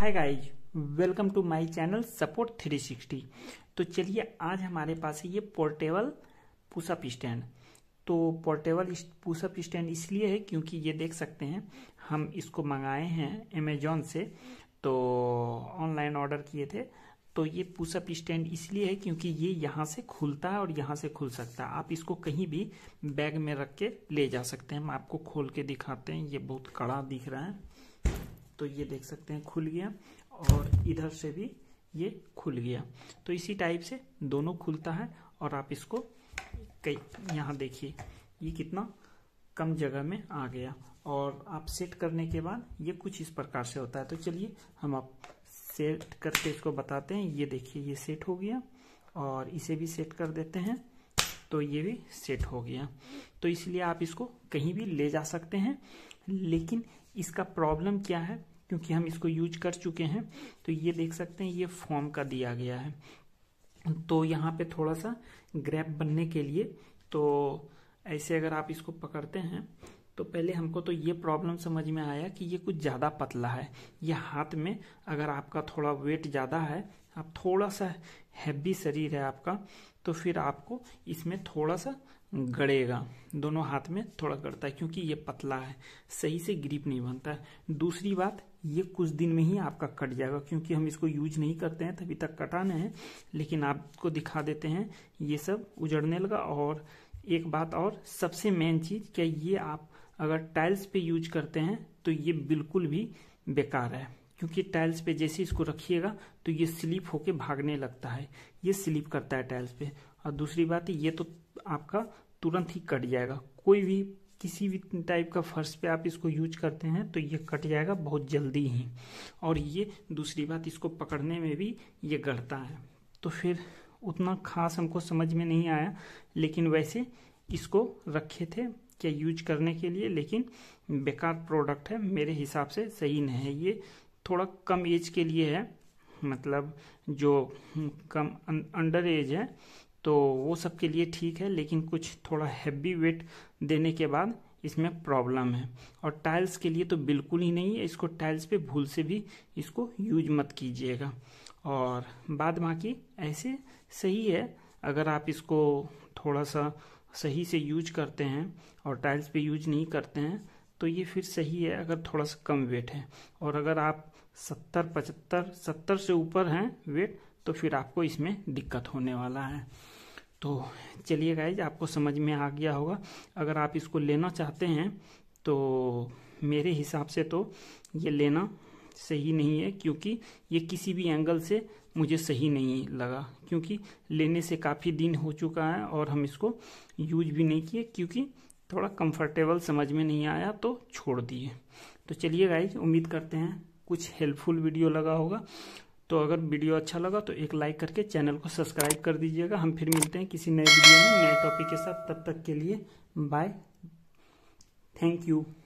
hi guys welcome to my channel support 360 तो चलिए आज हमारे पास है ये पोर्टेबल पुशअप स्टैंड तो पोर्टेबल पुशअप स्टैंड इसलिए है क्योंकि ये देख सकते हैं हम इसको मंगाए हैं अमेजोन से तो ऑनलाइन ऑर्डर किए थे तो ये पुशअप स्टैंड इसलिए है क्योंकि ये यहाँ से खुलता है और यहाँ से खुल सकता है आप इसको कहीं भी बैग में रख के ले जा सकते हैं हम आपको खोल के दिखाते हैं ये बहुत कड़ा दिख रहा है तो ये देख सकते हैं खुल गया और इधर से भी ये खुल गया तो इसी टाइप से दोनों खुलता है और आप इसको कई यहाँ देखिए ये कितना कम जगह में आ गया और आप सेट करने के बाद ये कुछ इस प्रकार से होता है तो चलिए हम आप सेट करके इसको बताते हैं ये देखिए ये सेट हो गया और इसे भी सेट कर देते हैं तो ये भी सेट हो गया तो इसलिए आप इसको कहीं भी ले जा सकते हैं लेकिन इसका प्रॉब्लम क्या है क्योंकि हम इसको यूज कर चुके हैं तो ये देख सकते हैं ये फॉर्म का दिया गया है तो यहाँ पे थोड़ा सा ग्रैप बनने के लिए तो ऐसे अगर आप इसको पकड़ते हैं तो पहले हमको तो ये प्रॉब्लम समझ में आया कि ये कुछ ज़्यादा पतला है ये हाथ में अगर आपका थोड़ा वेट ज़्यादा है आप थोड़ा सा हैवी शरीर है आपका तो फिर आपको इसमें थोड़ा सा गड़ेगा दोनों हाथ में थोड़ा गड़ता है क्योंकि ये पतला है सही से ग्रिप नहीं बनता है दूसरी बात ये कुछ दिन में ही आपका कट जाएगा क्योंकि हम इसको यूज नहीं करते हैं तभी तक कटाना है लेकिन आपको दिखा देते हैं ये सब उजड़ने लगा और एक बात और सबसे मेन चीज क्या ये आप अगर टाइल्स पे यूज करते हैं तो ये बिल्कुल भी बेकार है क्योंकि टाइल्स पे जैसे इसको रखिएगा तो ये स्लिप होके भागने लगता है ये स्लिप करता है टाइल्स पे और दूसरी बात ये तो आपका तुरंत ही कट जाएगा कोई भी किसी भी टाइप का फर्श पे आप इसको यूज करते हैं तो ये कट जाएगा बहुत जल्दी ही और ये दूसरी बात इसको पकड़ने में भी ये गढ़ता है तो फिर उतना खास हमको समझ में नहीं आया लेकिन वैसे इसको रखे थे क्या यूज करने के लिए लेकिन बेकार प्रोडक्ट है मेरे हिसाब से सही नहीं है ये थोड़ा कम एज के लिए है मतलब जो कम अंडर एज है तो वो सब के लिए ठीक है लेकिन कुछ थोड़ा हैवी वेट देने के बाद इसमें प्रॉब्लम है और टाइल्स के लिए तो बिल्कुल ही नहीं है इसको टाइल्स पे भूल से भी इसको यूज मत कीजिएगा और बाद बाकी ऐसे सही है अगर आप इसको थोड़ा सा सही से यूज करते हैं और टाइल्स पे यूज नहीं करते हैं तो ये फिर सही है अगर थोड़ा सा कम वेट है और अगर आप सत्तर पचहत्तर सत्तर से ऊपर हैं वेट तो फिर आपको इसमें दिक्कत होने वाला है तो चलिए गाइज आपको समझ में आ गया होगा अगर आप इसको लेना चाहते हैं तो मेरे हिसाब से तो ये लेना सही नहीं है क्योंकि ये किसी भी एंगल से मुझे सही नहीं लगा क्योंकि लेने से काफ़ी दिन हो चुका है और हम इसको यूज भी नहीं किए क्योंकि थोड़ा कंफर्टेबल समझ में नहीं आया तो छोड़ दिए तो चलिए गाइज उम्मीद करते हैं कुछ हेल्पफुल वीडियो लगा होगा तो अगर वीडियो अच्छा लगा तो एक लाइक करके चैनल को सब्सक्राइब कर दीजिएगा हम फिर मिलते हैं किसी नए वीडियो में नए टॉपिक के साथ तब तक के लिए बाय थैंक यू